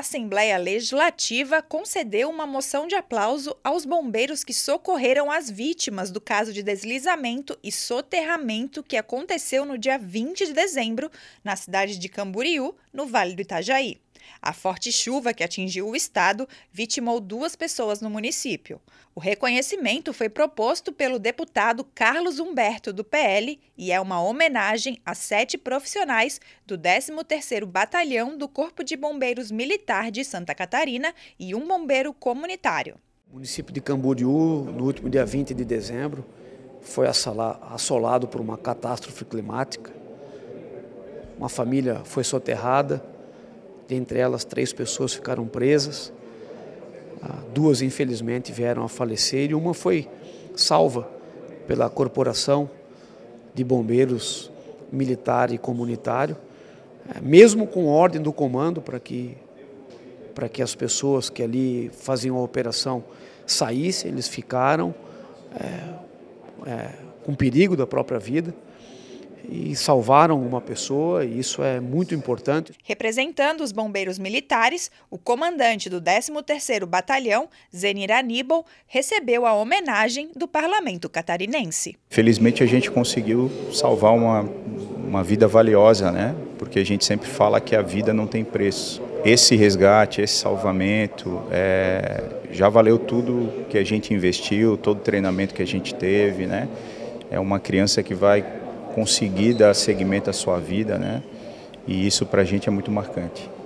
Assembleia Legislativa concedeu uma moção de aplauso aos bombeiros que socorreram as vítimas do caso de deslizamento e soterramento que aconteceu no dia 20 de dezembro na cidade de Camboriú, no Vale do Itajaí. A forte chuva que atingiu o estado vitimou duas pessoas no município. O reconhecimento foi proposto pelo deputado Carlos Humberto, do PL, e é uma homenagem a sete profissionais do 13º Batalhão do Corpo de Bombeiros Militar Militar de Santa Catarina e um bombeiro comunitário. O município de Camboriú, no último dia 20 de dezembro, foi assolado por uma catástrofe climática. Uma família foi soterrada, dentre elas três pessoas ficaram presas, ah, duas infelizmente vieram a falecer e uma foi salva pela corporação de bombeiros militar e comunitário, eh, mesmo com ordem do comando para que para que as pessoas que ali faziam a operação saíssem, eles ficaram é, é, com perigo da própria vida e salvaram uma pessoa, e isso é muito importante. Representando os bombeiros militares, o comandante do 13º Batalhão, Zenir Aníbal, recebeu a homenagem do parlamento catarinense. Felizmente a gente conseguiu salvar uma, uma vida valiosa, né? Porque a gente sempre fala que a vida não tem preço esse resgate, esse salvamento, é, já valeu tudo que a gente investiu, todo o treinamento que a gente teve, né? É uma criança que vai conseguir dar seguimento à sua vida, né? E isso para a gente é muito marcante.